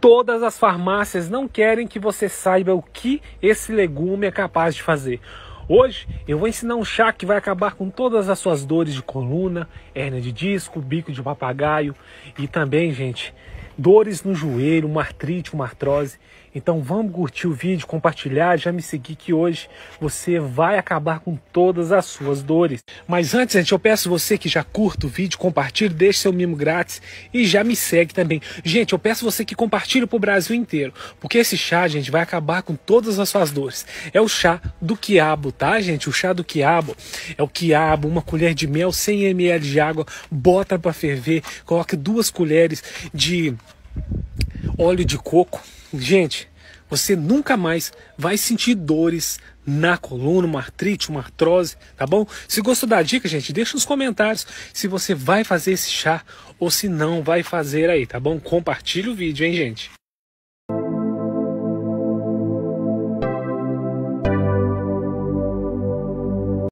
Todas as farmácias não querem que você saiba o que esse legume é capaz de fazer. Hoje eu vou ensinar um chá que vai acabar com todas as suas dores de coluna, hernia de disco, bico de papagaio e também, gente, dores no joelho, uma artrite, uma artrose. Então vamos curtir o vídeo, compartilhar, já me seguir que hoje você vai acabar com todas as suas dores. Mas antes, gente, eu peço você que já curta o vídeo, compartilhe, deixe seu mimo grátis e já me segue também. Gente, eu peço você que compartilhe para o Brasil inteiro, porque esse chá, gente, vai acabar com todas as suas dores. É o chá do quiabo, tá, gente? O chá do quiabo é o quiabo, uma colher de mel, 100 ml de água, bota para ferver, coloque duas colheres de óleo de coco, gente, você nunca mais vai sentir dores na coluna, uma artrite, uma artrose, tá bom? Se gostou da dica, gente, deixa nos comentários se você vai fazer esse chá ou se não vai fazer aí, tá bom? Compartilha o vídeo, hein, gente?